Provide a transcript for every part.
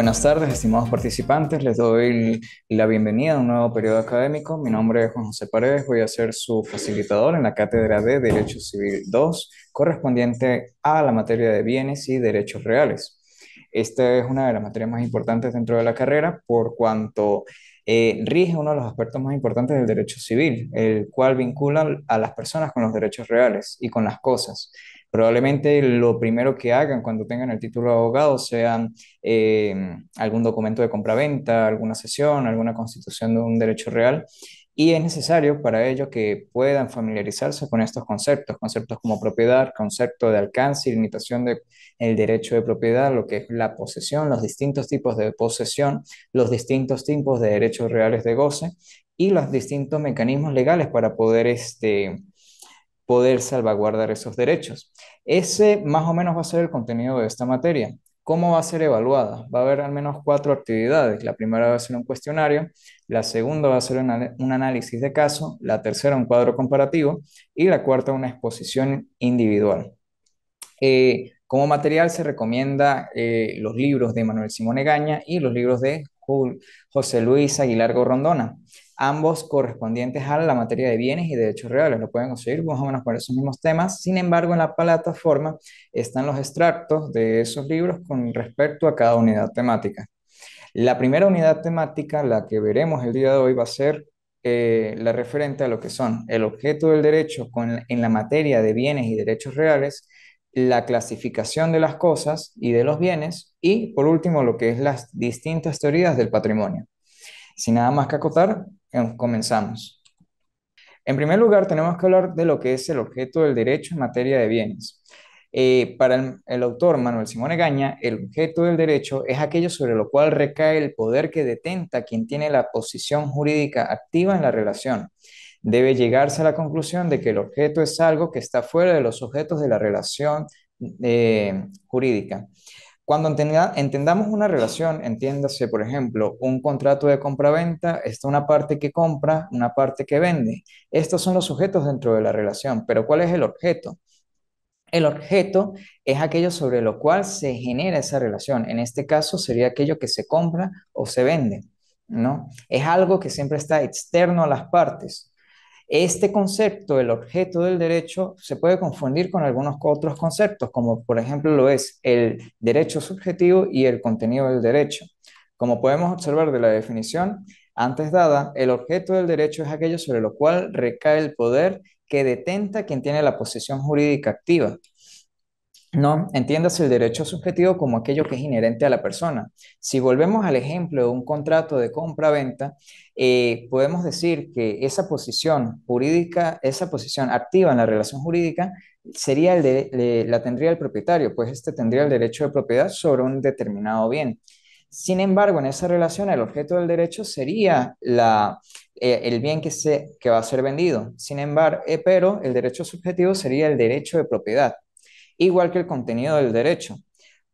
Buenas tardes, estimados participantes. Les doy la bienvenida a un nuevo periodo académico. Mi nombre es Juan José Paredes. Voy a ser su facilitador en la Cátedra de Derecho Civil II, correspondiente a la materia de bienes y derechos reales. Esta es una de las materias más importantes dentro de la carrera por cuanto eh, rige uno de los aspectos más importantes del derecho civil, el cual vincula a las personas con los derechos reales y con las cosas probablemente lo primero que hagan cuando tengan el título de abogado sea eh, algún documento de compraventa, alguna sesión, alguna constitución de un derecho real. Y es necesario para ello que puedan familiarizarse con estos conceptos, conceptos como propiedad, concepto de alcance y limitación del derecho de propiedad, lo que es la posesión, los distintos tipos de posesión, los distintos tipos de derechos reales de goce y los distintos mecanismos legales para poder este, poder salvaguardar esos derechos. Ese más o menos va a ser el contenido de esta materia. ¿Cómo va a ser evaluada? Va a haber al menos cuatro actividades. La primera va a ser un cuestionario, la segunda va a ser un análisis de caso, la tercera un cuadro comparativo y la cuarta una exposición individual. Eh, como material se recomienda eh, los libros de Manuel Simón Egaña y los libros de José Luis Aguilar rondona ambos correspondientes a la materia de bienes y derechos reales. Lo pueden conseguir más o menos por esos mismos temas. Sin embargo, en la plataforma están los extractos de esos libros con respecto a cada unidad temática. La primera unidad temática, la que veremos el día de hoy, va a ser eh, la referente a lo que son el objeto del derecho con, en la materia de bienes y derechos reales, la clasificación de las cosas y de los bienes y, por último, lo que es las distintas teorías del patrimonio. Sin nada más que acotar, Em, comenzamos. En primer lugar, tenemos que hablar de lo que es el objeto del derecho en materia de bienes. Eh, para el, autor Manuel Simón Egaña, el objeto del derecho es aquello sobre lo cual recae el poder que detenta quien tiene la posición jurídica activa en la relación. Debe llegarse a la conclusión de que el objeto es algo que está fuera de los objetos de la relación eh, jurídica. Cuando entendamos una relación, entiéndase, por ejemplo, un contrato de compraventa, está una parte que compra, una parte que vende. Estos son los sujetos dentro de la relación, pero ¿cuál es el objeto? El objeto es aquello sobre lo cual se genera esa relación. En este caso sería aquello que se compra o se vende, ¿no? Es algo que siempre está externo a las partes. Este concepto, el objeto del derecho, se puede confundir con algunos otros conceptos, como por ejemplo lo es el derecho subjetivo y el contenido del derecho. Como podemos observar de la definición antes dada, el objeto del derecho es aquello sobre lo cual recae el poder que detenta quien tiene la posición jurídica activa, ¿no? Entiendas el derecho subjetivo como aquello que es inherente a la persona. Si volvemos al ejemplo de un contrato de compra-venta, eh, podemos decir que esa posición jurídica, esa posición activa en la relación jurídica, sería la tendría el propietario, pues este tendría el derecho de propiedad sobre un determinado bien. Sin embargo, en esa relación, el objeto del derecho sería eh, el bien que, se, que va a ser vendido. Sin embargo, eh, pero el derecho subjetivo sería el derecho de propiedad igual que el contenido del derecho.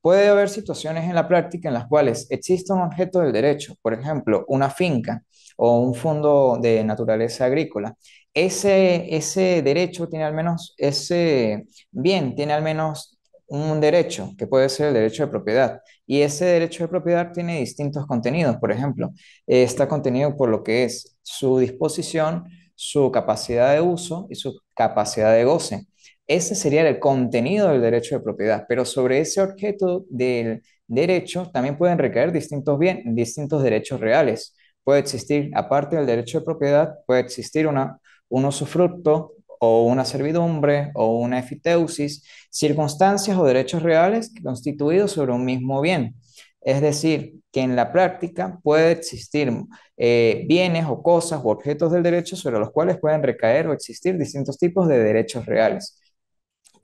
Puede haber situaciones en la práctica en las cuales existe un objeto del derecho, por ejemplo, una finca o un fondo de naturaleza agrícola. Ese, ese derecho tiene al menos, ese bien tiene al menos un derecho, que puede ser el derecho de propiedad. Y ese derecho de propiedad tiene distintos contenidos. Por ejemplo, está contenido por lo que es su disposición, su capacidad de uso y su capacidad de goce. Ese sería el contenido del derecho de propiedad, pero sobre ese objeto del derecho también pueden recaer distintos bien, distintos derechos reales. Puede existir, aparte del derecho de propiedad, puede existir una, un usufructo o una servidumbre o una efiteusis, circunstancias o derechos reales constituidos sobre un mismo bien. Es decir, que en la práctica puede existir eh, bienes o cosas o objetos del derecho sobre los cuales pueden recaer o existir distintos tipos de derechos reales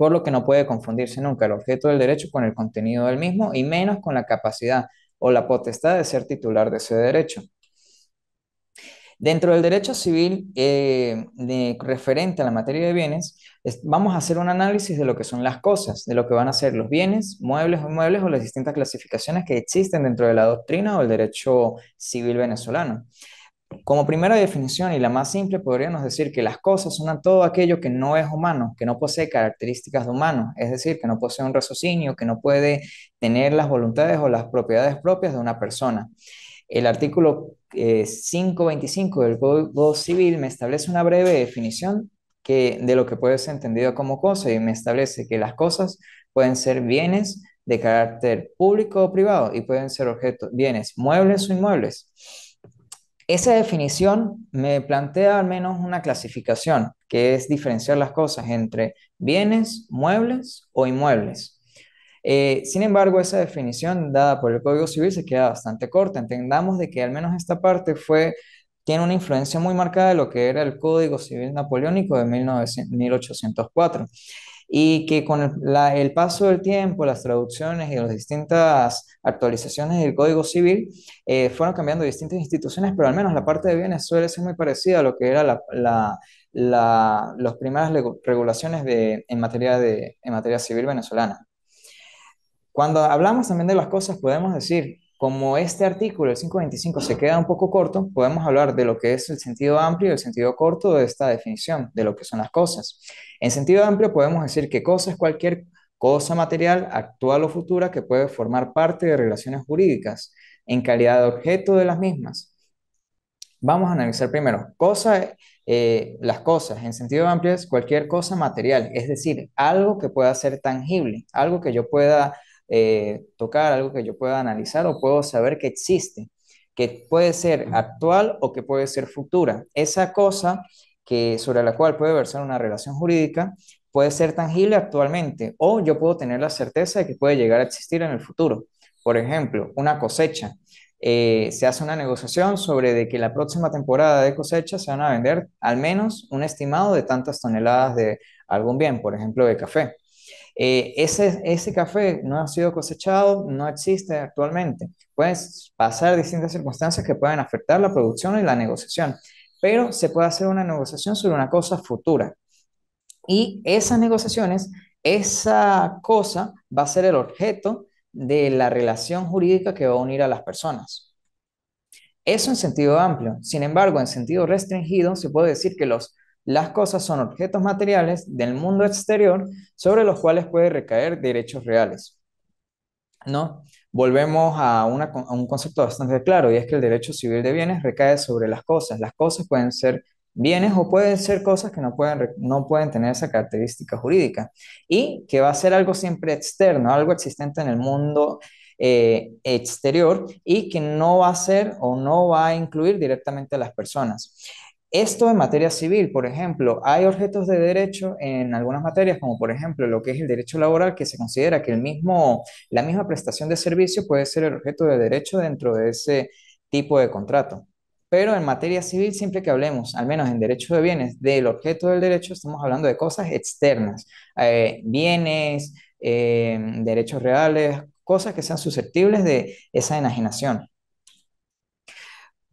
por lo que no puede confundirse nunca el objeto del derecho con el contenido del mismo y menos con la capacidad o la potestad de ser titular de ese derecho. Dentro del derecho civil eh, referente a la materia de bienes, vamos a hacer un análisis de lo que son las cosas, de lo que van a ser los bienes, muebles o inmuebles o las distintas clasificaciones que existen dentro de la doctrina o el derecho civil venezolano. Como primera definición y la más simple, podríamos decir que las cosas son todo aquello que no es humano, que no posee características de humano, es decir, que no posee un raciocinio, que no puede tener las voluntades o las propiedades propias de una persona. El artículo 525 eh, del Código Civil me establece una breve definición de lo que puede ser entendido como cosa y me establece que las cosas pueden ser bienes de carácter público o privado y pueden ser objetos, bienes muebles o inmuebles esa definición me plantea al menos una clasificación, que es diferenciar las cosas entre bienes, muebles o inmuebles. Eh, sin embargo, esa definición dada por el Código Civil se queda bastante corta. Entendamos de que al menos esta parte fue, tiene una influencia muy marcada de lo que era el Código Civil Napoleónico de 1804 y que con el, paso del tiempo, las traducciones y las distintas actualizaciones del Código Civil eh, fueron cambiando distintas instituciones, pero al menos la parte de bienes es muy parecida a lo que eran las primeras regulaciones en, materia de, en materia civil venezolana. Cuando hablamos también de las cosas, podemos decir como este artículo, el 525, se queda un poco corto, podemos hablar de lo que es el sentido amplio y el sentido corto de esta definición, de lo que son las cosas. En sentido amplio podemos decir que cosa es cualquier cosa material, actual o futura, que puede formar parte de relaciones jurídicas en calidad de objeto de las mismas. Vamos a analizar primero, cosa, eh, las cosas en sentido amplio es cualquier cosa material, es decir, algo que pueda ser tangible, algo que yo pueda eh, tocar, algo que yo pueda analizar o puedo saber que existe, que puede ser actual o que puede ser futura. Esa cosa que, sobre la cual puede versar una relación jurídica puede ser tangible actualmente o yo puedo tener la certeza de que puede llegar a existir en el futuro. Por ejemplo, una cosecha. Eh, se hace una negociación sobre de que la próxima temporada de cosecha se van a vender al menos un estimado de tantas toneladas de algún bien, por ejemplo, de café. Eh, ese, ese café no ha sido cosechado, no existe actualmente. Pueden pasar distintas circunstancias que pueden afectar la producción y la negociación, pero se puede hacer una negociación sobre una cosa futura. Y esas negociaciones, esa cosa va a ser el objeto de la relación jurídica que va a unir a las personas. Eso en sentido amplio. Sin embargo, en sentido restringido, se puede decir que los las cosas son objetos materiales del mundo exterior sobre los cuales puede recaer derechos reales. ¿No? Volvemos a, un concepto bastante claro y es que el derecho civil de bienes recae sobre las cosas. Las cosas pueden ser bienes o pueden ser cosas que no pueden, no pueden tener esa característica jurídica y que va a ser algo siempre externo, algo existente en el mundo eh, exterior y que no va a ser o no va a incluir directamente a las personas. Esto en materia civil, por ejemplo, hay objetos de derecho en algunas materias, como por ejemplo lo que es el derecho laboral, que se considera que el mismo, la misma prestación de servicio puede ser el objeto de derecho dentro de ese tipo de contrato. Pero en materia civil, siempre que hablemos, al menos en derecho de bienes, del objeto del derecho, estamos hablando de cosas externas, eh, bienes, eh, derechos reales, cosas que sean susceptibles de esa enajenación.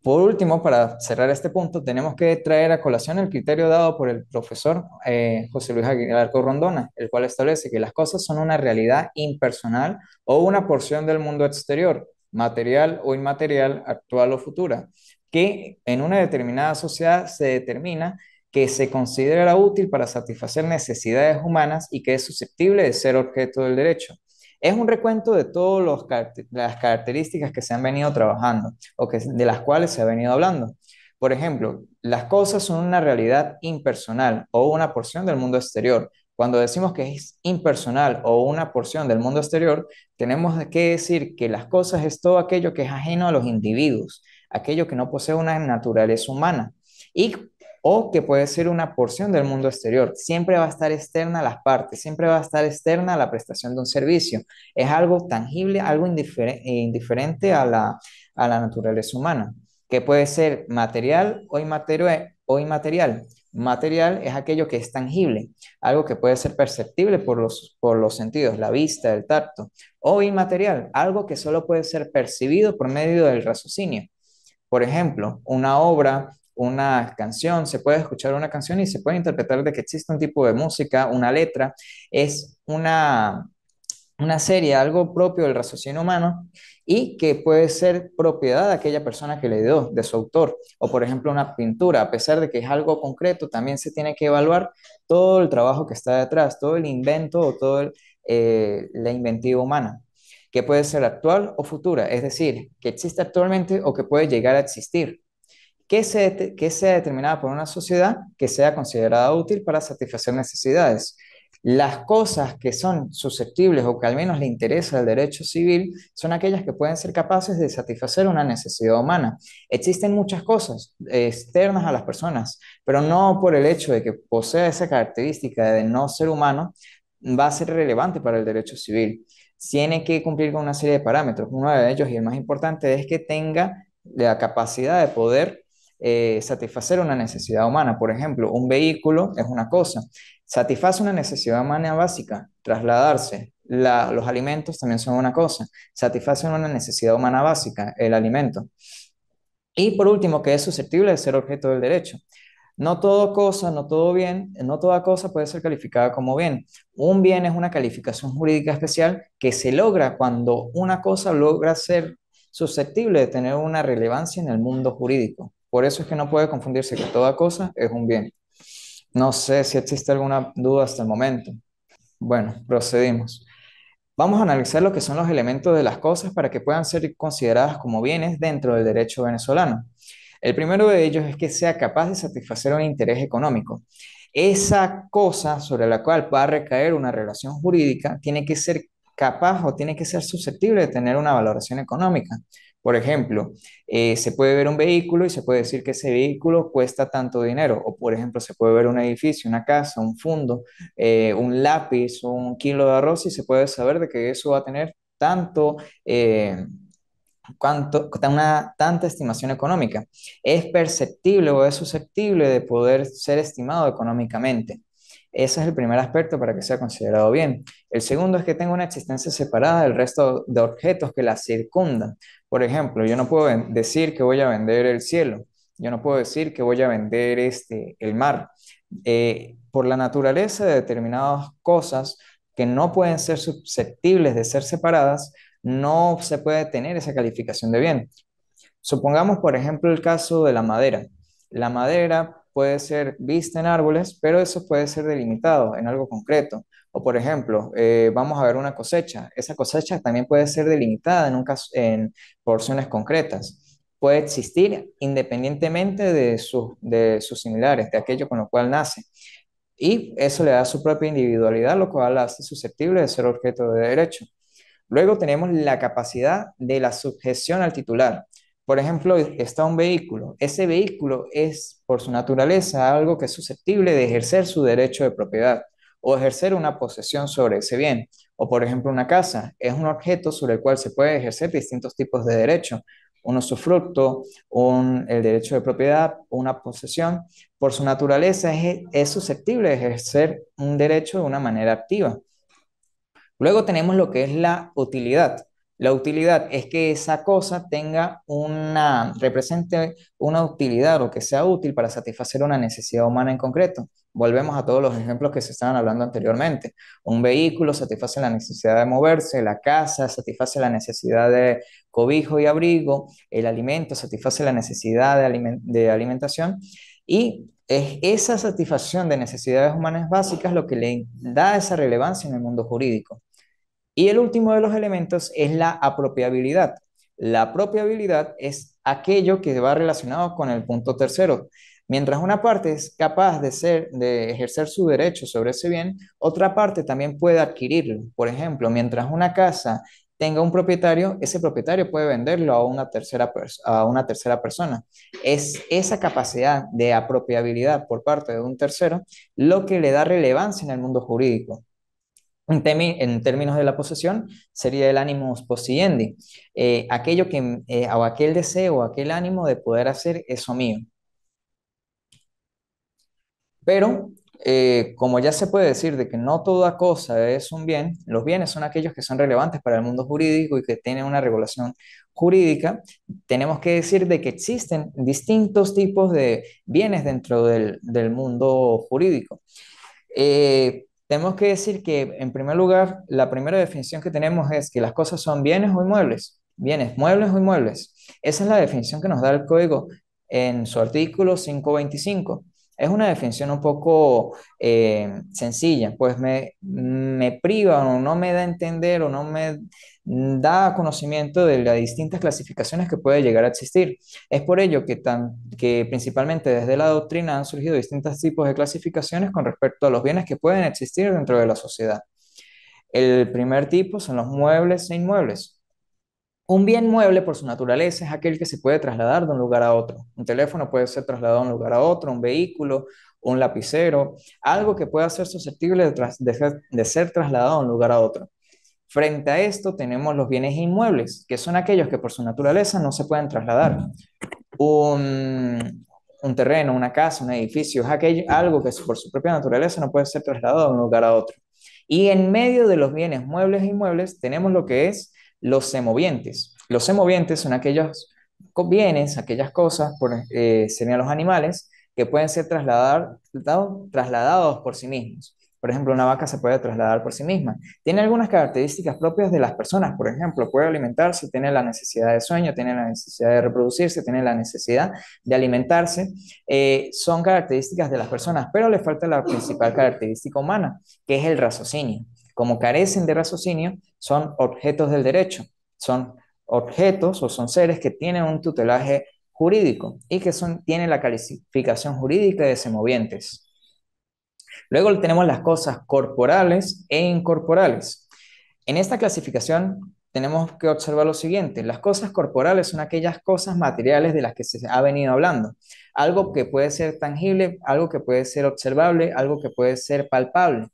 Por último, para cerrar este punto, tenemos que traer a colación el criterio dado por el profesor eh, José Luis Aguilar Rondona, el cual establece que las cosas son una realidad impersonal o una porción del mundo exterior, material o inmaterial, actual o futura, que en una determinada sociedad se determina que se considera útil para satisfacer necesidades humanas y que es susceptible de ser objeto del derecho. Es un recuento de todas las características que se han venido trabajando o que, de las cuales se ha venido hablando. Por ejemplo, las cosas son una realidad impersonal o una porción del mundo exterior. Cuando decimos que es impersonal o una porción del mundo exterior, tenemos que decir que las cosas es todo aquello que es ajeno a los individuos, aquello que no posee una naturaleza humana. Y o que puede ser una porción del mundo exterior. Siempre va a estar externa a las partes, siempre va a estar externa a la prestación de un servicio. Es algo tangible, algo eh, indiferente a la, naturaleza humana, que puede ser material o inmaterial. Material es aquello que es tangible, algo que puede ser perceptible por los, por los sentidos, la vista, el tacto, o inmaterial, algo que solo puede ser percibido por medio del raciocinio. Por ejemplo, una obra, una canción, se puede escuchar una canción y se puede interpretar de que existe un tipo de música, una letra, es una, una serie, algo propio del raciocinio humano y que puede ser propiedad de aquella persona que le dio, de su autor, o por ejemplo una pintura, a pesar de que es algo concreto, también se tiene que evaluar todo el trabajo que está detrás, todo el invento o toda eh, la inventiva humana, que puede ser actual o futura, es decir, que existe actualmente o que puede llegar a existir que sea, determinada por una sociedad que sea considerada útil para satisfacer necesidades. Las cosas que son susceptibles o que al menos le interesa al derecho civil son aquellas que pueden ser capaces de satisfacer una necesidad humana. Existen muchas cosas externas a las personas, pero no por el hecho de que posea esa característica de no ser humano, va a ser relevante para el derecho civil. Tiene que cumplir con una serie de parámetros. Uno de ellos, y el más importante, es que tenga la capacidad de poder eh, satisfacer una necesidad humana. Por ejemplo, un vehículo es una cosa, satisface una necesidad humana básica, trasladarse. los alimentos también son una cosa, satisfacen una necesidad humana básica, el alimento. Y por último, que es susceptible de ser objeto del derecho. No todo cosa, no todo bien, no toda cosa puede ser calificada como bien. Un bien es una calificación jurídica especial que se logra cuando una cosa logra ser susceptible de tener una relevancia en el mundo jurídico. Por eso es que no puede confundirse que toda cosa es un bien. No sé si existe alguna duda hasta el momento. Bueno, procedimos. Vamos a analizar lo que son los elementos de las cosas para que puedan ser consideradas como bienes dentro del derecho venezolano. El primero de ellos es que sea capaz de satisfacer un interés económico. Esa cosa sobre la cual va a recaer una relación jurídica tiene que ser capaz o tiene que ser susceptible de tener una valoración económica. Por ejemplo, eh, se puede ver un vehículo y se puede decir que ese vehículo cuesta tanto dinero. O, por ejemplo, se puede ver un edificio, una casa, un fondo, eh, un lápiz, un kilo de arroz y se puede saber de que eso va a tener tanto... Eh, una, tanta estimación económica. Es perceptible o es susceptible de poder ser estimado económicamente. Ese es el primer aspecto para que sea considerado bien. El segundo es que tenga una existencia separada del resto de objetos que la circundan. Por ejemplo, yo no puedo decir que voy a vender el cielo, yo no puedo decir que voy a vender este, el mar. Eh, por la naturaleza de determinadas cosas que no pueden ser susceptibles de ser separadas, no se puede tener esa calificación de bien. Supongamos, por ejemplo, el caso de la madera. La madera puede ser vista en árboles, pero eso puede ser delimitado en algo concreto. O por ejemplo, eh, vamos a ver una cosecha. Esa cosecha también puede ser delimitada en, en porciones concretas. Puede existir independientemente de, su, de sus similares, de aquello con lo cual nace. Y eso le da su propia individualidad, lo cual la hace susceptible de ser objeto de derecho. Luego tenemos la capacidad de la subjeción al titular. Por ejemplo, está un vehículo. Ese vehículo es, por su naturaleza, algo que es susceptible de ejercer su derecho de propiedad o ejercer una posesión sobre ese bien. O por ejemplo, una casa es un objeto sobre el cual se puede ejercer distintos tipos de derechos, un usufructo, el derecho de propiedad, una posesión, por su naturaleza es susceptible de ejercer un derecho de una manera activa. Luego tenemos lo que es la utilidad. La utilidad es que esa cosa tenga una, represente una utilidad o que sea útil para satisfacer una necesidad humana en concreto. Volvemos a todos los ejemplos que se estaban hablando anteriormente. Un vehículo satisface la necesidad de moverse, la casa satisface la necesidad de cobijo y abrigo, el alimento satisface la necesidad de, alimentación y es esa satisfacción de necesidades humanas básicas lo que le da esa relevancia en el mundo jurídico. Y el último de los elementos es la apropiabilidad. La apropiabilidad es aquello que va relacionado con el punto tercero. Mientras una parte es capaz de, ser, de ejercer su derecho sobre ese bien, otra parte también puede adquirirlo. Por ejemplo, mientras una casa tenga un propietario, ese propietario puede venderlo a una tercera, a una tercera persona. Es esa capacidad de apropiabilidad por parte de un tercero lo que le da relevancia en el mundo jurídico. En, en, términos de la posesión, sería el ánimo posiendi, eh, aquello que, a eh, o aquel deseo, aquel ánimo de poder hacer eso mío. Pero, eh, como ya se puede decir de que no toda cosa es un bien, los bienes son aquellos que son relevantes para el mundo jurídico y que tienen una regulación jurídica, tenemos que decir de que existen distintos tipos de bienes dentro del, del mundo jurídico. Eh, tenemos que decir que, en primer lugar, la primera definición que tenemos es que las cosas son bienes o inmuebles. Bienes, muebles o inmuebles. Esa es la definición que nos da el código en su artículo 525. Es una definición un poco eh, sencilla, pues me, priva o no me da a entender o no me da conocimiento de las distintas clasificaciones que puede llegar a existir. Es por ello que, que principalmente desde la doctrina han surgido distintos tipos de clasificaciones con respecto a los bienes que pueden existir dentro de la sociedad. El primer tipo son los muebles e inmuebles. Un bien mueble por su naturaleza es aquel que se puede trasladar de un lugar a otro. Un teléfono puede ser trasladado de un lugar a otro, un vehículo, un lapicero, algo que pueda ser susceptible de, ser, trasladado de un lugar a otro. Frente a esto tenemos los bienes inmuebles, que son aquellos que por su naturaleza no se pueden trasladar. Un, terreno, una casa, un edificio, es algo que por su propia naturaleza no puede ser trasladado de un lugar a otro. Y en medio de los bienes muebles e inmuebles tenemos lo que es los semovientes. Los semovientes son aquellos bienes, aquellas cosas, por, eh, serían los animales, que pueden ser trasladar, trasladados por sí mismos. Por ejemplo, una vaca se puede trasladar por sí misma. Tiene algunas características propias de las personas. Por ejemplo, puede alimentarse, tiene la necesidad de sueño, tiene la necesidad de reproducirse, tiene la necesidad de alimentarse. Eh, son características de las personas, pero le falta la principal característica humana, que es el raciocinio. Como carecen de raciocinio, son objetos del derecho, son objetos o son seres que tienen un tutelaje jurídico y que tienen la calificación jurídica de semovientes. Luego tenemos las cosas corporales e incorporales. En esta clasificación tenemos que observar lo siguiente. Las cosas corporales son aquellas cosas materiales de las que se ha venido hablando. Algo que puede ser tangible, algo que puede ser observable, algo que puede ser palpable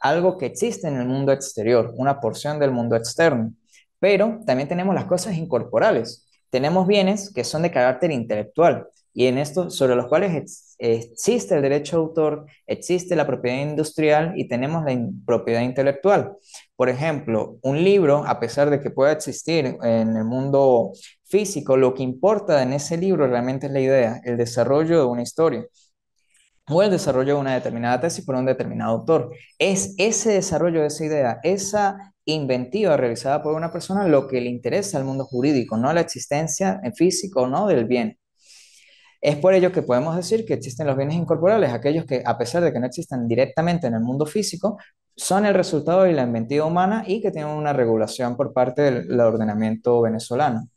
algo que existe en el mundo exterior, una porción del mundo externo. Pero también tenemos las cosas incorporales. Tenemos bienes que son de carácter intelectual y en esto sobre los cuales existe el derecho de autor, existe la propiedad industrial y tenemos la propiedad intelectual. Por ejemplo, un libro, a pesar de que pueda existir en el mundo físico, lo que importa en ese libro realmente es la idea, el desarrollo de una historia o el desarrollo de una determinada tesis por un determinado autor. Es ese desarrollo de esa idea, esa inventiva realizada por una persona lo que le interesa al mundo jurídico, no la existencia en físico o no del bien. Es por ello que podemos decir que existen los bienes incorporales, aquellos que a pesar de que no existan directamente en el mundo físico, son el resultado de la inventiva humana y que tienen una regulación por parte del ordenamiento venezolano.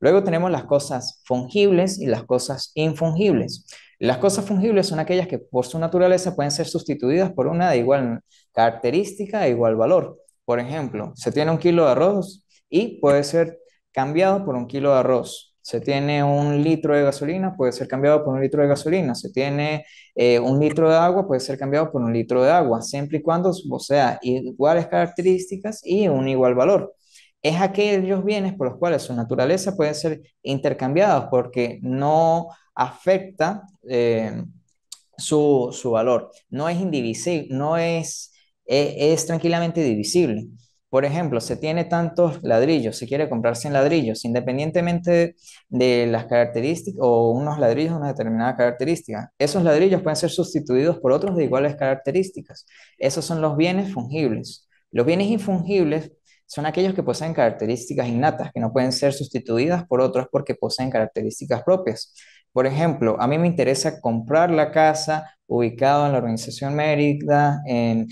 Luego tenemos las cosas fungibles y las cosas infungibles. Las cosas fungibles son aquellas que por su naturaleza pueden ser sustituidas por una de igual característica e igual valor. Por ejemplo, se tiene un kilo de arroz y puede ser cambiado por un kilo de arroz. Se tiene un litro de gasolina, puede ser cambiado por un litro de gasolina. Se tiene eh, un litro de agua, puede ser cambiado por un litro de agua, siempre y cuando o sea iguales características y un igual valor es aquellos bienes por los cuales su naturaleza puede ser intercambiados porque no afecta eh, su, valor. No es indivisible, no es, e, es, tranquilamente divisible. Por ejemplo, se tiene tantos ladrillos, se quiere comprar 100 ladrillos, independientemente de las características o unos ladrillos de una determinada característica. Esos ladrillos pueden ser sustituidos por otros de iguales características. Esos son los bienes fungibles. Los bienes infungibles son aquellos que poseen características innatas, que no pueden ser sustituidas por otros porque poseen características propias. Por ejemplo, a mí me interesa comprar la casa ubicada en la organización Mérida, en,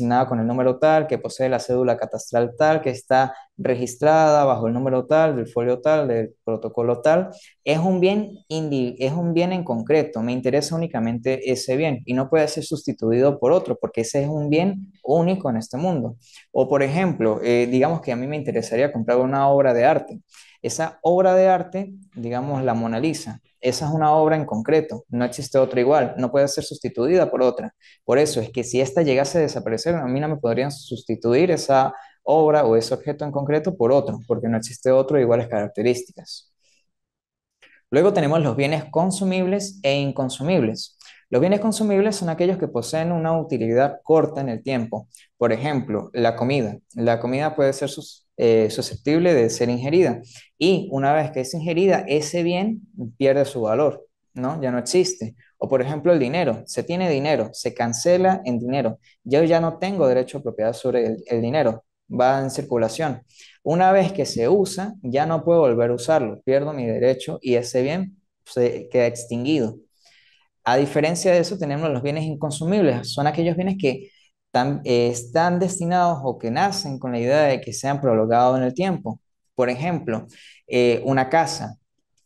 nada con el número tal, que posee la cédula catastral tal, que está registrada bajo el número tal, del folio tal, del protocolo tal, es un bien, es un bien en concreto, me interesa únicamente ese bien y no puede ser sustituido por otro porque ese es un bien único en este mundo. O por ejemplo, eh, digamos que a mí me interesaría comprar una obra de arte. Esa obra de arte, digamos la Mona Lisa, esa es una obra en concreto, no existe otra igual, no puede ser sustituida por otra. Por eso es que si esta llegase a desaparecer, a mí no me podrían sustituir esa obra o ese objeto en concreto por otro, porque no existe otro de iguales características. Luego tenemos los bienes consumibles e inconsumibles. Los bienes consumibles son aquellos que poseen una utilidad corta en el tiempo. Por ejemplo, la comida. La comida puede ser eh, susceptible de ser ingerida y una vez que es ingerida, ese bien pierde su valor, ¿no? Ya no existe. O por ejemplo, el dinero. Se tiene dinero, se cancela en dinero. Yo ya no tengo derecho a propiedad sobre el, dinero, va en circulación. Una vez que se usa, ya no puedo volver a usarlo, pierdo mi derecho y ese bien se queda extinguido. A diferencia de eso, tenemos los bienes inconsumibles. Son aquellos bienes que eh, están destinados o que nacen con la idea de que sean prolongados en el tiempo. Por ejemplo, eh, una casa,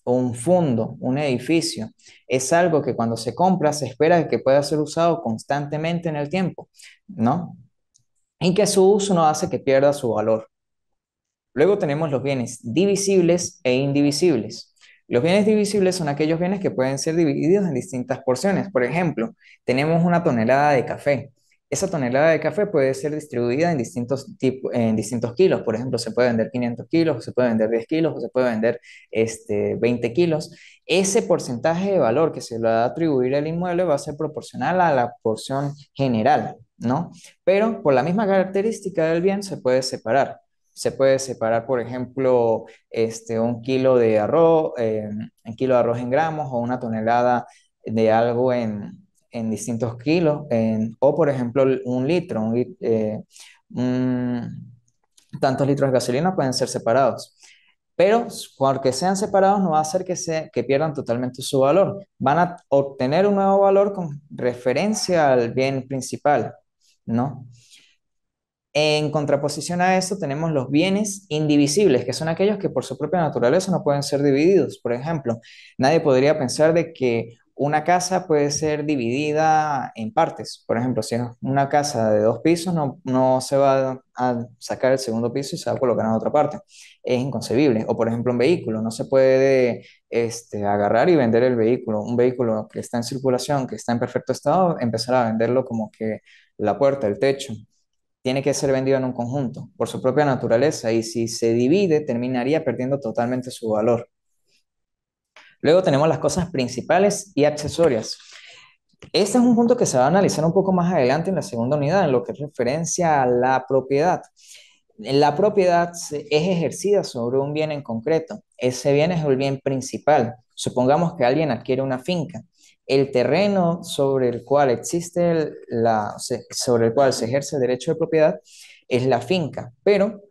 un fondo, un edificio, es algo que cuando se compra se espera que pueda ser usado constantemente en el tiempo, ¿no? Y que su uso no hace que pierda su valor. Luego tenemos los bienes divisibles e indivisibles. Los bienes divisibles son aquellos bienes que pueden ser divididos en distintas porciones. Por ejemplo, tenemos una tonelada de café. Esa tonelada de café puede ser distribuida en distintos, en distintos kilos. Por ejemplo, se puede vender 500 kilos, se puede vender 10 kilos, o se puede vender este, 20 kilos. Ese porcentaje de valor que se le va a atribuir al inmueble va a ser proporcional a la porción general, ¿no? Pero por la misma característica del bien se puede separar se puede separar, por ejemplo, este, un kilo de arroz, em, un kilo de arroz en gramos o una tonelada de algo en, distintos kilos, o por ejemplo un litro, eh, tantos litros de gasolina pueden ser separados. Pero aunque sean separados no va a hacer que, se, que pierdan totalmente su valor. Van a obtener un nuevo valor con referencia al bien principal, ¿no? En contraposición a esto tenemos los bienes indivisibles, que son aquellos que por su propia naturaleza no pueden ser divididos. Por ejemplo, nadie podría pensar de que una casa puede ser dividida en partes. Por ejemplo, si es una casa de dos pisos, no, se va a sacar el segundo piso y se va a colocar en otra parte. Es inconcebible. O por ejemplo, un vehículo. No se puede este, agarrar y vender el vehículo. Un vehículo que está en circulación, que está en perfecto estado, empezar a venderlo como que la puerta, el techo, tiene que ser vendido en un conjunto por su propia naturaleza y si se divide terminaría perdiendo totalmente su valor. Luego tenemos las cosas principales y accesorias. Este es un punto que se va a analizar un poco más adelante en la segunda unidad, en lo que referencia a la propiedad. La propiedad es ejercida sobre un bien en concreto. Ese bien es el bien principal. Supongamos que alguien adquiere una finca el terreno sobre el cual existe la, sobre el cual se ejerce el derecho de propiedad es la finca, pero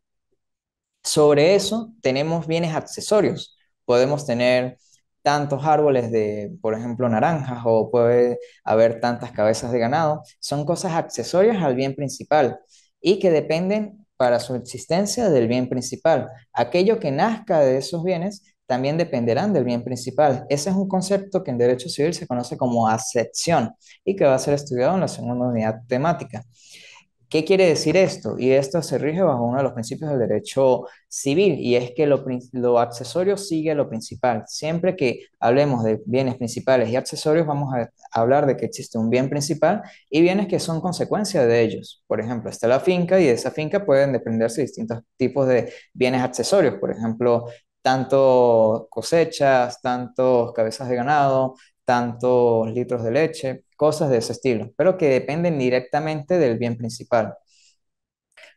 sobre eso tenemos bienes accesorios. Podemos tener tantos árboles de, por ejemplo, naranjas o puede haber tantas cabezas de ganado. Son cosas accesorias al bien principal y que dependen para su existencia del bien principal. Aquello que nazca de esos bienes también dependerán del bien principal. Ese es un concepto que en Derecho Civil se conoce como acepción y que va a ser estudiado en la segunda unidad temática. ¿Qué quiere decir esto? Y esto se rige bajo uno de los principios del derecho civil, y es que lo, accesorio sigue lo principal. Siempre que hablemos de bienes principales y accesorios, vamos a hablar de que existe un bien principal y bienes que son consecuencia de ellos. Por ejemplo, está la finca y de esa finca pueden dependerse distintos tipos de bienes accesorios, por ejemplo, tanto cosechas, tantos cabezas de ganado, tantos litros de leche, cosas de ese estilo, pero que dependen directamente del bien principal.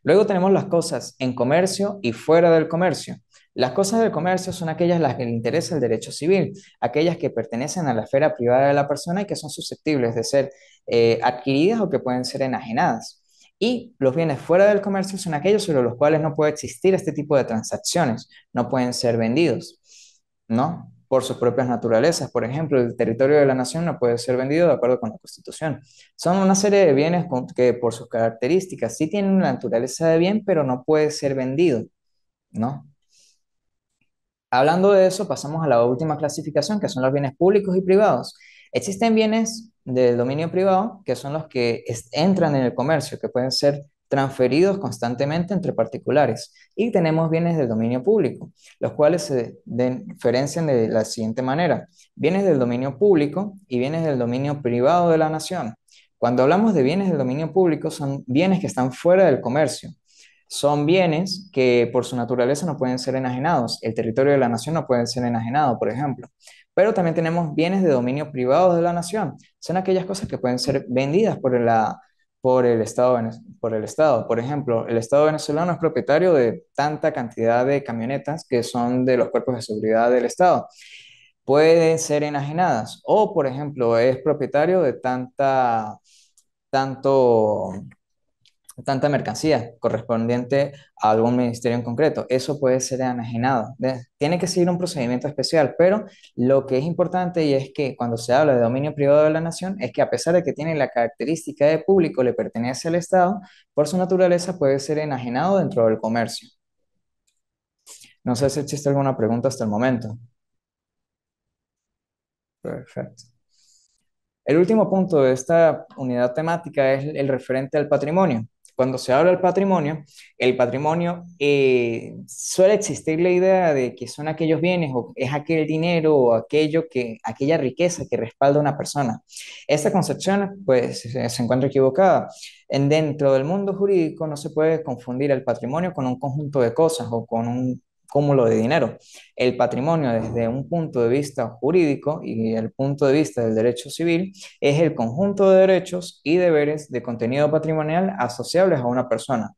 Luego tenemos las cosas en comercio y fuera del comercio. Las cosas del comercio son aquellas las que le interesa el derecho civil, aquellas que pertenecen a la esfera privada de la persona y que son susceptibles de ser eh, adquiridas o que pueden ser enajenadas. Y los bienes fuera del comercio son aquellos sobre los cuales no puede existir este tipo de transacciones, no pueden ser vendidos, ¿no? Por sus propias naturalezas. Por ejemplo, el territorio de la nación no puede ser vendido de acuerdo con la Constitución. Son una serie de bienes que por sus características sí tienen una naturaleza de bien, pero no puede ser vendido, ¿no? Hablando de eso, pasamos a la última clasificación, que son los bienes públicos y privados. Existen bienes del dominio privado, que son los que entran en el comercio, que pueden ser transferidos constantemente entre particulares. Y tenemos bienes del dominio público, los cuales se diferencian de la siguiente manera. Bienes del dominio público y bienes del dominio privado de la nación. Cuando hablamos de bienes del dominio público, son bienes que están fuera del comercio. Son bienes que por su naturaleza no pueden ser enajenados. El territorio de la nación no puede ser enajenado, por ejemplo. Pero también tenemos bienes de dominio privado de la nación. Son aquellas cosas que pueden ser vendidas por, la, por, el, Estado, por el Estado. Por ejemplo, el Estado venezolano es propietario de tanta cantidad de camionetas que son de los cuerpos de seguridad del Estado pueden ser enajenadas. O, por ejemplo, es propietario de tanta, tanto tanta mercancía correspondiente a algún ministerio en concreto. Eso puede ser enajenado. Tiene que seguir un procedimiento especial, pero lo que es importante y es que cuando se habla de dominio privado de la nación es que a pesar de que tiene la característica de público, le pertenece al Estado, por su naturaleza puede ser enajenado dentro del comercio. No sé si existe alguna pregunta hasta el momento. Perfecto. El último punto de esta unidad temática es el referente al patrimonio. Cuando se habla del patrimonio, el patrimonio eh, suele existir la idea de que son aquellos bienes o es aquel dinero o aquello que, aquella riqueza que respalda una persona. Esta concepción pues se encuentra equivocada. En, dentro del mundo jurídico no se puede confundir el patrimonio con un conjunto de cosas o con un cúmulo de dinero. El patrimonio desde un punto de vista jurídico y el punto de vista del derecho civil es el conjunto de derechos y deberes de contenido patrimonial asociables a una persona.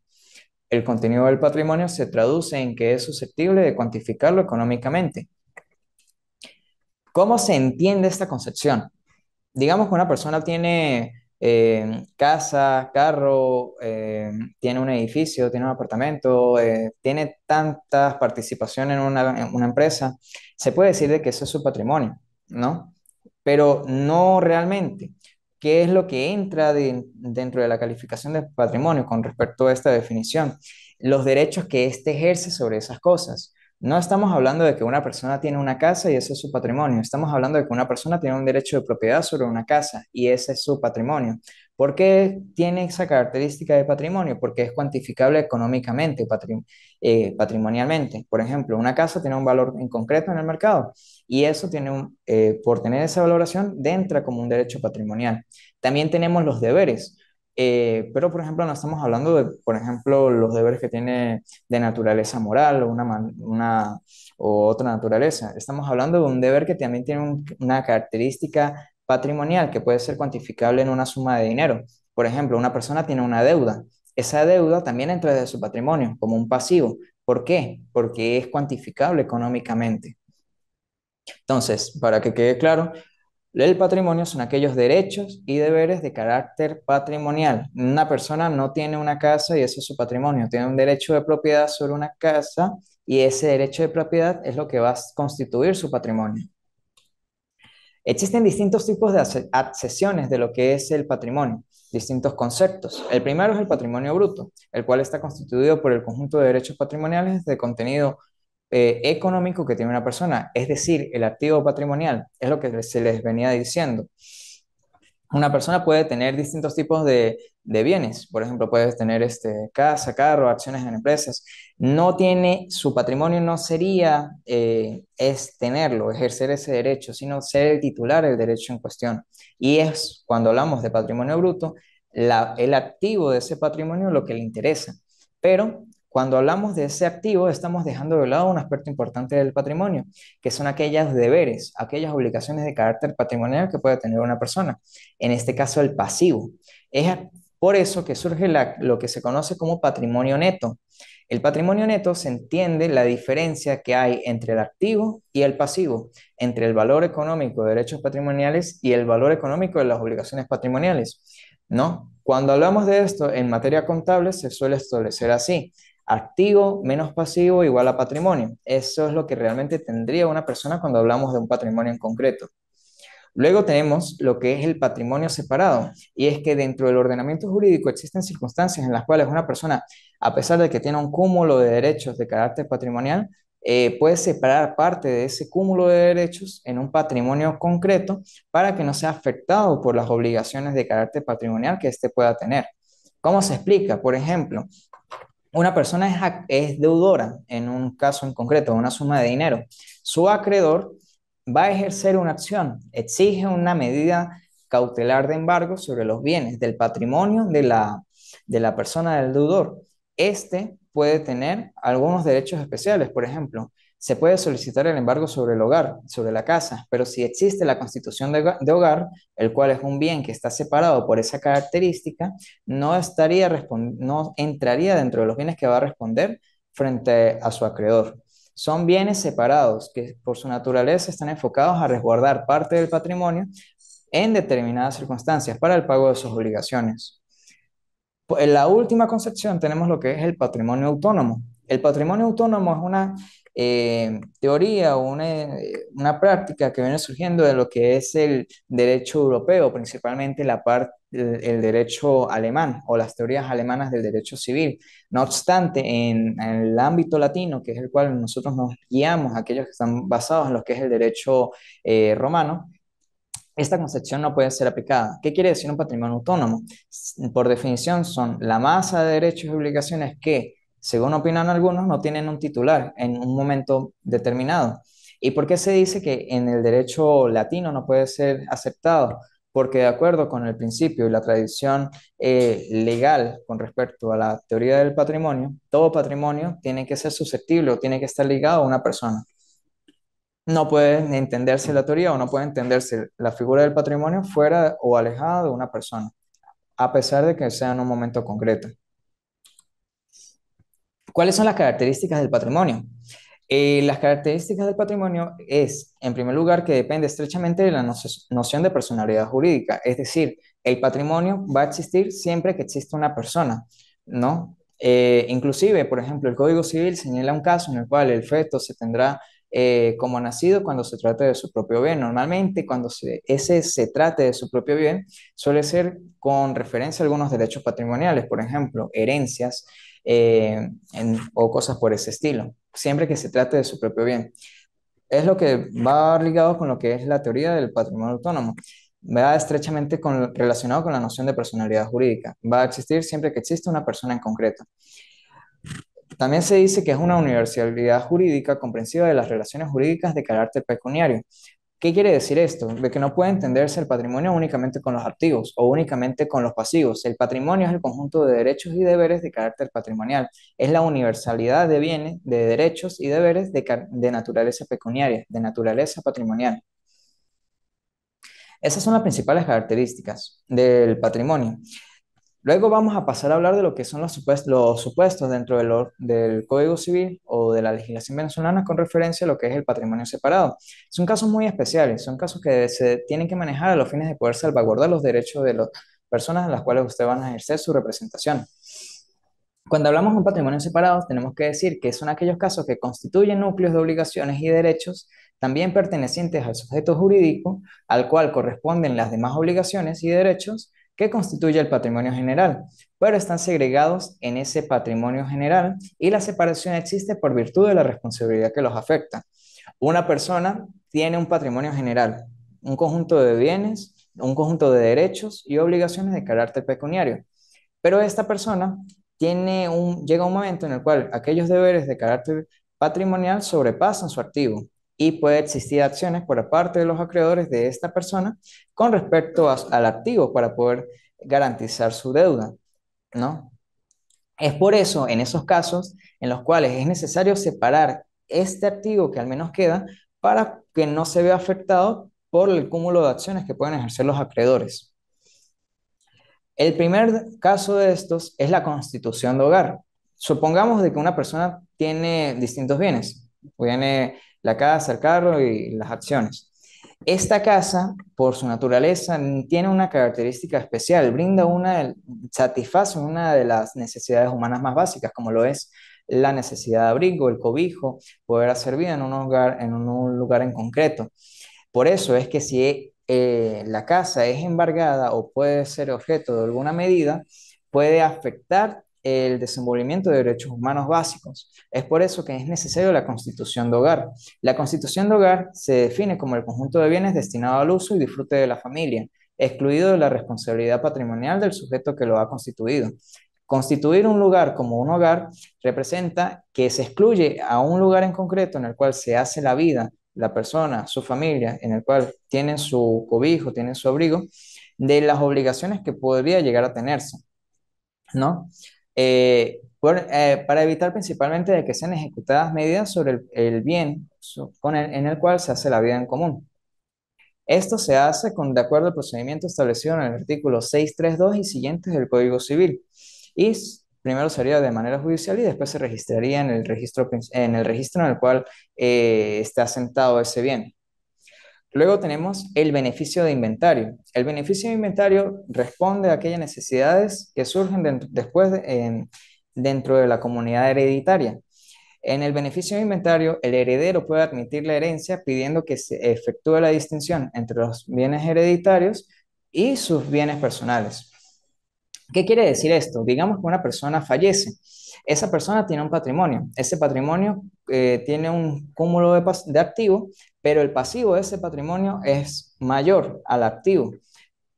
El contenido del patrimonio se traduce en que es susceptible de cuantificarlo económicamente. ¿Cómo se entiende esta concepción? Digamos que una persona tiene eh, casa, carro, eh, tiene un edificio, tiene un apartamento, eh, tiene tantas participaciones en una, empresa, se puede decir de que eso es su patrimonio, ¿no? Pero no realmente. ¿Qué es lo que entra dentro de la calificación de patrimonio con respecto a esta definición? Los derechos que éste ejerce sobre esas cosas. No estamos hablando de que una persona tiene una casa y ese es su patrimonio. Estamos hablando de que una persona tiene un derecho de propiedad sobre una casa y ese es su patrimonio. ¿Por qué tiene esa característica de patrimonio? Porque es cuantificable económicamente, eh, patrimonialmente. Por ejemplo, una casa tiene un valor en concreto en el mercado y eso tiene un, eh, por tener esa valoración, entra como un derecho patrimonial. También tenemos los deberes. Eh, pero, por ejemplo, no estamos hablando de, por ejemplo, los deberes que tiene de naturaleza moral o, una, una, o otra naturaleza. Estamos hablando de un deber que también tiene una característica patrimonial que puede ser cuantificable en una suma de dinero. Por ejemplo, una persona tiene una deuda. Esa deuda también entra desde su patrimonio como un pasivo. ¿Por qué? Porque es cuantificable económicamente. Entonces, para que quede claro, el patrimonio son aquellos derechos y deberes de carácter patrimonial. Una persona no tiene una casa y eso es su patrimonio. Tiene un derecho de propiedad sobre una casa y ese derecho de propiedad es lo que va a constituir su patrimonio. Existen distintos tipos de accesiones de lo que es el patrimonio, distintos conceptos. El primero es el patrimonio bruto, el cual está constituido por el conjunto de derechos patrimoniales de contenido eh, económico que tiene una persona, es decir, el activo patrimonial, es lo que se les venía diciendo. Una persona puede tener distintos tipos de, bienes, por ejemplo, puede tener este, casa, carro, acciones en empresas. No tiene, su patrimonio no sería eh, es tenerlo, ejercer ese derecho, sino ser el titular del derecho en cuestión. Y es, cuando hablamos de patrimonio bruto, la, el activo de ese patrimonio lo que le interesa. Pero cuando hablamos de ese activo, estamos dejando de lado un aspecto importante del patrimonio, que son aquellos deberes, aquellas obligaciones de carácter patrimonial que puede tener una persona, en este caso el pasivo. Es por eso que surge la, lo que se conoce como patrimonio neto. El patrimonio neto se entiende la diferencia que hay entre el activo y el pasivo, entre el valor económico de derechos patrimoniales y el valor económico de las obligaciones patrimoniales, ¿no? Cuando hablamos de esto en materia contable se suele establecer así activo menos pasivo igual a patrimonio. Eso es lo que realmente tendría una persona cuando hablamos de un patrimonio en concreto. Luego tenemos lo que es el patrimonio separado, y es que dentro del ordenamiento jurídico existen circunstancias en las cuales una persona, a pesar de que tiene un cúmulo de derechos de carácter patrimonial, eh, puede separar parte de ese cúmulo de derechos en un patrimonio concreto para que no sea afectado por las obligaciones de carácter patrimonial que éste pueda tener. ¿Cómo se explica? Por ejemplo, una persona es, deudora en un caso en concreto, una suma de dinero, su acreedor va a ejercer una acción, exige una medida cautelar de embargo sobre los bienes del patrimonio de la, de la persona del deudor. Este puede tener algunos derechos especiales, por ejemplo, se puede solicitar el embargo sobre el hogar, sobre la casa, pero si existe la constitución de, hogar, el cual es un bien que está separado por esa característica, no, estaría no entraría dentro de los bienes que va a responder frente a su acreedor. Son bienes separados que por su naturaleza están enfocados a resguardar parte del patrimonio en determinadas circunstancias para el pago de sus obligaciones. En la última concepción tenemos lo que es el patrimonio autónomo. El patrimonio autónomo es una eh, teoría o una, eh, una, práctica que viene surgiendo de lo que es el derecho europeo, principalmente la parte el, derecho alemán o las teorías alemanas del derecho civil. No obstante, en, el ámbito latino, que es el cual nosotros nos guiamos, aquellos que están basados en lo que es el derecho eh, romano, esta concepción no puede ser aplicada. ¿Qué quiere decir un patrimonio autónomo? Por definición, son la masa de derechos y obligaciones que según opinan algunos, no tienen un titular en un momento determinado. ¿Y por qué se dice que en el derecho latino no puede ser aceptado? Porque de acuerdo con el principio y la tradición eh, legal con respecto a la teoría del patrimonio, todo patrimonio tiene que ser susceptible o tiene que estar ligado a una persona. No puede entenderse la teoría o no puede entenderse la figura del patrimonio fuera o alejada de una persona, a pesar de que sea en un momento concreto. ¿Cuáles son las características del patrimonio? Eh, las características del patrimonio es, en primer lugar, que depende estrechamente de la noción de personalidad jurídica. Es decir, el patrimonio va a existir siempre que exista una persona, ¿no? Eh, inclusive, por ejemplo, el Código Civil señala un caso en el cual el feto se tendrá eh, como nacido cuando se trate de su propio bien. Normalmente, cuando ese se trate de su propio bien, suele ser con referencia a algunos derechos patrimoniales, por ejemplo, herencias, eh, o cosas por ese estilo, siempre que se trate de su propio bien. Es lo que va ligado con lo que es la teoría del patrimonio autónomo. Va estrechamente relacionado con la noción de personalidad jurídica. Va a existir siempre que existe una persona en concreto. También se dice que es una universalidad jurídica comprensiva de las relaciones jurídicas de carácter pecuniario, ¿Qué quiere decir esto? De que no puede entenderse el patrimonio únicamente con los activos o únicamente con los pasivos. El patrimonio es el conjunto de derechos y deberes de carácter patrimonial. Es la universalidad de bienes, de derechos y deberes de, naturaleza pecuniaria, de naturaleza patrimonial. Esas son las principales características del patrimonio. Luego vamos a pasar a hablar de lo que son los supuestos, dentro del Código Civil o de la legislación venezolana con referencia a lo que es el patrimonio separado. Son casos muy especiales, son casos que se tienen que manejar a los fines de poder salvaguardar los derechos de las personas a las cuales usted va a ejercer su representación. Cuando hablamos de un patrimonio separado, tenemos que decir que son aquellos casos que constituyen núcleos de obligaciones y derechos también pertenecientes al sujeto jurídico al cual corresponden las demás obligaciones y derechos que constituye el patrimonio general, pero están segregados en ese patrimonio general y la separación existe por virtud de la responsabilidad que los afecta. Una persona tiene un patrimonio general, un conjunto de bienes, un conjunto de derechos y obligaciones de carácter pecuniario, pero esta persona tiene un, llega un momento en el cual aquellos deberes de carácter patrimonial sobrepasan su activo y puede existir acciones por parte de los acreedores de esta persona con respecto al activo para poder garantizar su deuda, ¿no? Es por eso, en esos casos en los cuales es necesario separar este activo que al menos queda para que no se vea afectado por el cúmulo de acciones que pueden ejercer los acreedores. El primer caso de estos es la constitución de hogar. Supongamos de que una persona tiene distintos bienes. Tiene la casa, el carro y las acciones. Esta casa, por su naturaleza, tiene una característica especial, brinda una, satisface una de las necesidades humanas más básicas, como lo es la necesidad de abrigo, el cobijo, poder hacer vida en un lugar en, un lugar en concreto. Por eso es que si eh, la casa es embargada o puede ser objeto de alguna medida, puede afectar el desenvolvimiento de derechos humanos básicos. Es por eso que es necesario la constitución de hogar. La constitución de hogar se define como el conjunto de bienes destinado al uso y disfrute de la familia, excluido de la responsabilidad patrimonial del sujeto que lo ha constituido. Constituir un lugar como un hogar representa que se excluye a un lugar en concreto en el cual se hace la vida, la persona, su familia, en el cual tienen su cobijo, tienen su abrigo, de las obligaciones que podría llegar a tenerse, ¿no? Eh, eh, para evitar principalmente de que sean ejecutadas medidas sobre el, bien en el cual se hace la vida en común. Esto se hace con, de acuerdo al procedimiento establecido en el artículo 632 y siguientes del Código Civil. Y primero sería de manera judicial y después se registraría en el registro en el, registro en el cual eh, está asentado ese bien. Luego tenemos el beneficio de inventario. El beneficio de inventario responde a aquellas necesidades que surgen después dentro de la comunidad hereditaria. En el beneficio de inventario, el heredero puede admitir la herencia pidiendo que se efectúe la distinción entre los bienes hereditarios y sus bienes personales. ¿Qué quiere decir esto? Digamos que una persona fallece. Esa persona tiene un patrimonio. Ese patrimonio eh, tiene un cúmulo de, de activos pero el pasivo de ese patrimonio es mayor al activo.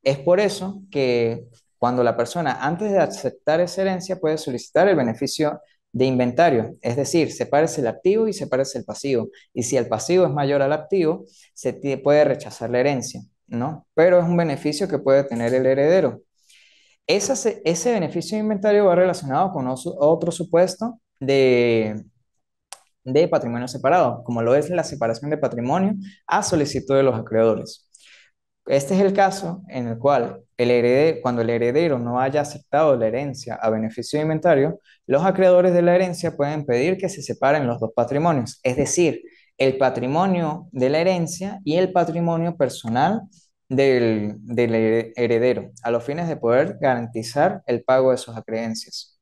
Es por eso que cuando la persona, antes de aceptar esa herencia, puede solicitar el beneficio de inventario, es decir, se parece el activo y se parece el pasivo. Y si el pasivo es mayor al activo, se puede rechazar la herencia, ¿no? Pero es un beneficio que puede tener el heredero. ese beneficio de inventario va relacionado con otro supuesto de de patrimonio separado, como lo es la separación de patrimonio a solicitud de los acreedores. Este es el caso en el cual el heredero, cuando el heredero no haya aceptado la herencia a beneficio de inventario, los acreedores de la herencia pueden pedir que se separen los dos patrimonios, es decir, el patrimonio de la herencia y el patrimonio personal del, del heredero, a los fines de poder garantizar el pago de sus acreencias.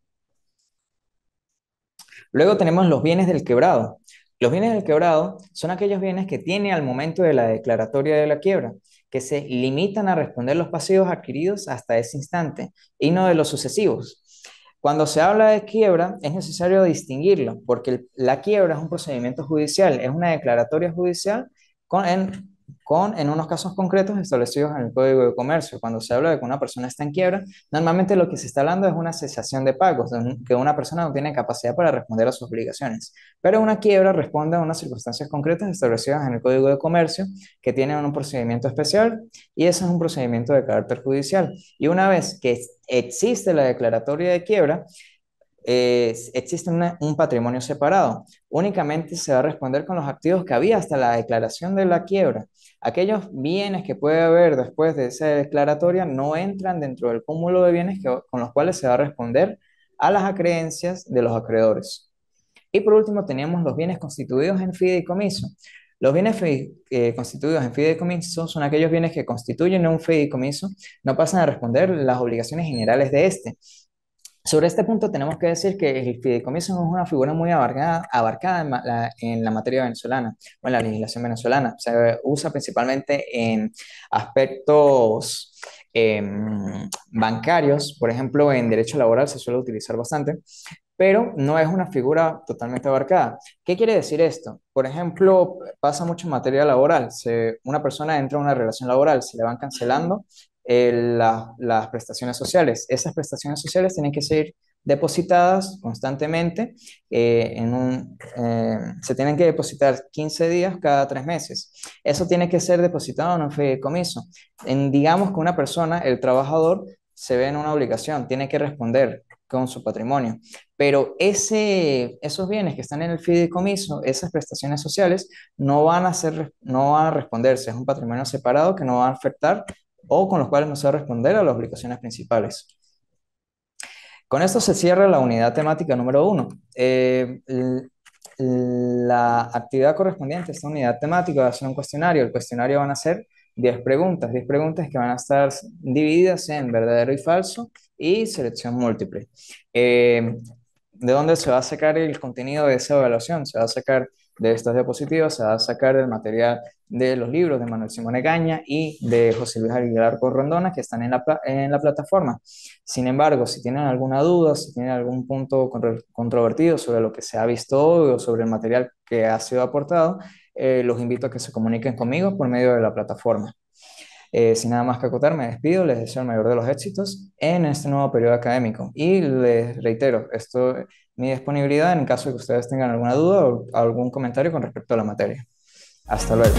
Luego tenemos los bienes del quebrado. Los bienes del quebrado son aquellos bienes que tiene al momento de la declaratoria de la quiebra, que se limitan a responder los pasivos adquiridos hasta ese instante y no de los sucesivos. Cuando se habla de quiebra, es necesario distinguirlo, porque la quiebra es un procedimiento judicial, es una declaratoria judicial con, con, en unos casos concretos establecidos en el Código de Comercio. Cuando se habla de que una persona está en quiebra, normalmente lo que se está hablando es una cesación de pagos, que una persona no tiene capacidad para responder a sus obligaciones. Pero una quiebra responde a unas circunstancias concretas establecidas en el Código de Comercio, que tienen un procedimiento especial, y ese es un procedimiento de carácter judicial. Y una vez que existe la declaratoria de quiebra, existe un patrimonio separado. Únicamente se va a responder con los activos que había hasta la declaración de la quiebra. Aquellos bienes que puede haber después de esa declaratoria no entran dentro del cúmulo de bienes con los cuales se va a responder a las acreencias de los acreedores. Y por último tenemos los bienes constituidos en fideicomiso. Los bienes eh, constituidos en fideicomiso son aquellos bienes que constituyen un fideicomiso, no pasan a responder las obligaciones generales de este, sobre este punto tenemos que decir que el fideicomiso es una figura muy abarcada, en, la, materia venezolana o en la legislación venezolana. Se usa principalmente en aspectos em, bancarios, por ejemplo, en derecho laboral se suele utilizar bastante, pero no es una figura totalmente abarcada. ¿Qué quiere decir esto? Por ejemplo, pasa mucho en materia laboral. una persona entra en una relación laboral, se le van cancelando eh, las prestaciones sociales. Esas prestaciones sociales tienen que ser depositadas constantemente. Eh, en un, eh, se tienen que depositar 15 días cada tres meses. Eso tiene que ser depositado en un fideicomiso. En, digamos que una persona, el trabajador, se ve en una obligación, tiene que responder con su patrimonio. Pero ese, esos bienes que están en el fideicomiso, esas prestaciones sociales, no van, a ser, no van a responderse. Es un patrimonio separado que no va a afectar o con los cuales no se va a responder a las obligaciones principales. Con esto se cierra la unidad temática número uno. Eh, la actividad correspondiente a esta unidad temática va a ser un cuestionario. El cuestionario van a ser 10 preguntas, 10 preguntas que van a estar divididas en verdadero y falso y selección múltiple. Eh, ¿De dónde se va a sacar el contenido de esa evaluación? Se va a sacar de estas diapositivas se va a sacar del material de los libros de Manuel Simón Egaña y de José Luis Aguilar Corrondona que están en la, plataforma. Sin embargo, si tienen alguna duda, si tienen algún punto controvertido sobre lo que se ha visto hoy o sobre el material que ha sido aportado, eh, los invito a que se comuniquen conmigo por medio de la plataforma. Eh, sin nada más que acotar, me despido, les deseo el mayor de los éxitos en este nuevo periodo académico. Y les reitero, esto mi disponibilidad en caso de que ustedes tengan alguna duda o algún comentario con respecto a la materia. Hasta luego.